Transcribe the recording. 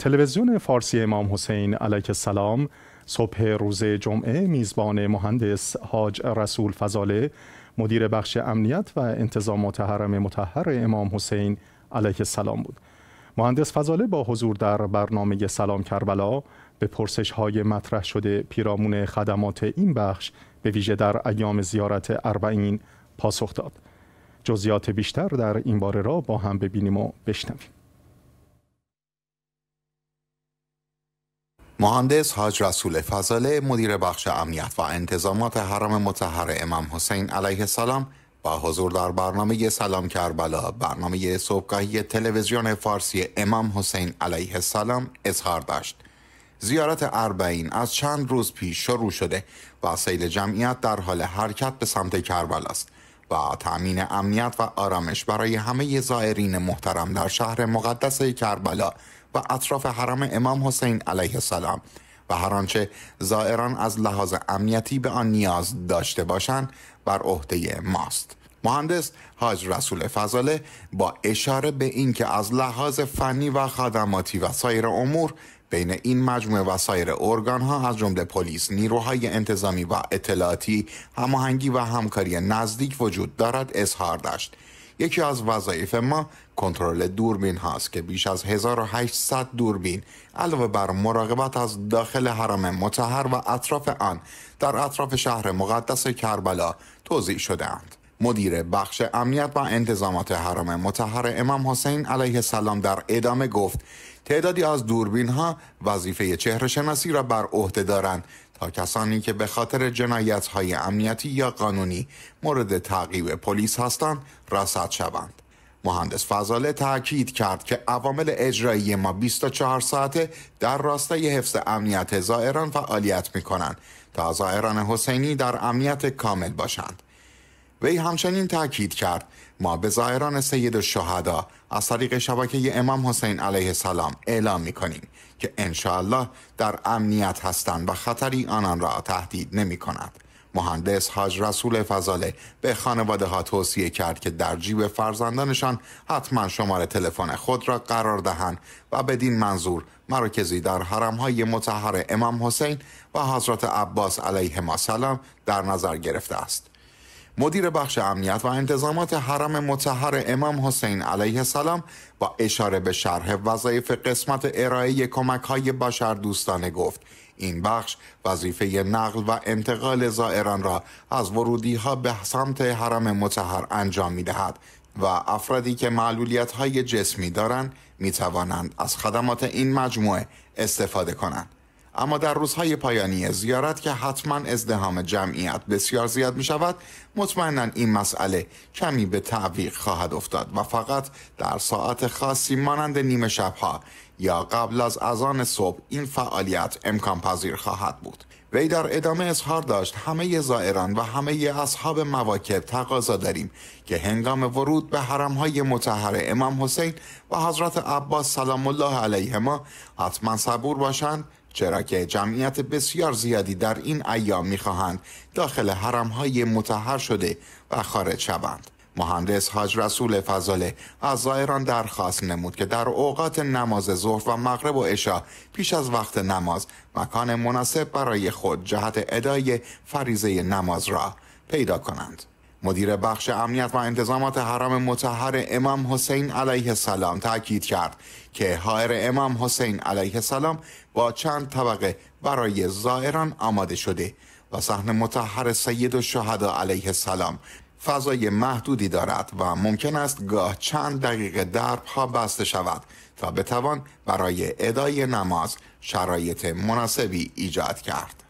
تلویزیون فارسی امام حسین علیه السلام صبح روز جمعه میزبان مهندس حاج رسول فضاله مدیر بخش امنیت و انتظامات حرم متحر امام حسین علیه السلام بود مهندس فضاله با حضور در برنامه سلام کربلا به پرسش های مطرح شده پیرامون خدمات این بخش به ویژه در ایام زیارت اربعین پاسخ داد جزیات بیشتر در این باره را با هم ببینیم و بشنویم مهندس حاج رسول فضاله مدیر بخش امنیت و انتظامات حرم متحر امام حسین علیه السلام با حضور در برنامه سلام کربلا برنامه صبحگاهی تلویزیون فارسی امام حسین علیه السلام اظهار داشت زیارت اربعین از چند روز پیش شروع شده و سیل جمعیت در حال حرکت به سمت کربلا است و تأمین امنیت و آرامش برای همه زائرین محترم در شهر مقدس کربلا و اطراف حرم امام حسین علیه السلام و هر آنچه زائران از لحاظ امنیتی به آن نیاز داشته باشند بر عهده ماست مهندس حاج رسول فضاله با اشاره به اینکه از لحاظ فنی و خدماتی و سایر امور بین این مجموعه و سایر ارگان ها از جمله پلیس، نیروهای انتظامی و اطلاعاتی، هماهنگی و همکاری نزدیک وجود دارد اظهار داشت. یکی از وظایف ما کنترل دوربین هاست که بیش از 1800 دوربین علاوه بر مراقبت از داخل حرم متحر و اطراف آن در اطراف شهر مقدس کربلا توضیح اند. مدیر بخش امنیت و انتظامات حرم متحر امام حسین علیه السلام در ادامه گفت تعدادی از دوربین ها وظیفه چهره شناسی را بر عهده دارند تا کسانی که به خاطر جنایت های امنیتی یا قانونی مورد تعقیب پلیس هستند رصد شوند. مهندس فضاله تاکید کرد که عوامل اجرایی ما 24 ساعته در راستای حفظ امنیت زائران فعالیت می کنند تا زائران حسینی در امنیت کامل باشند. وی همچنین تاکید کرد ما به ظاهران سید الشهدا از طریق شبکه امام حسین علیه السلام اعلام می کنیم که الله در امنیت هستند و خطری آنان را تهدید نمی مهندس حاج رسول فضاله به خانواده ها توصیه کرد که در جیب فرزندانشان حتما شماره تلفن خود را قرار دهند و بدین منظور مراکزی در حرم های متحر امام حسین و حضرت عباس علیه السلام سلام در نظر گرفته است. مدیر بخش امنیت و انتظامات حرم متحر امام حسین علیه السلام با اشاره به شرح وظایف قسمت ارائه کمک های بشر دوستانه گفت این بخش وظیفه نقل و انتقال زائران را از ورودی ها به سمت حرم متحر انجام می دهد و افرادی که معلولیت های جسمی دارند می توانند از خدمات این مجموعه استفاده کنند. اما در روزهای پایانی زیارت که حتما ازدهام جمعیت بسیار زیاد می شود مطمئنا این مسئله کمی به تعویق خواهد افتاد و فقط در ساعت خاصی مانند نیمه شبها یا قبل از اذان صبح این فعالیت امکان پذیر خواهد بود وی در ادامه اظهار داشت همه زائران و همه اصحاب مواکب تقاضا داریم که هنگام ورود به حرمهای متحر امام حسین و حضرت عباس سلام الله علیهما حتما صبور باشند چرا که جمعیت بسیار زیادی در این ایام میخواهند داخل حرم های متحر شده و خارج شوند مهندس حاج رسول فضاله از زائران درخواست نمود که در اوقات نماز ظهر و مغرب و عشا پیش از وقت نماز مکان مناسب برای خود جهت ادای فریزه نماز را پیدا کنند مدیر بخش امنیت و انتظامات حرم متحر امام حسین علیه السلام تاکید کرد که حائر امام حسین علیه السلام با چند طبقه برای زائران آماده شده و صحن متحر سید و شهده علیه السلام فضای محدودی دارد و ممکن است گاه چند دقیقه درب ها بسته شود تا بتوان برای ادای نماز شرایط مناسبی ایجاد کرد.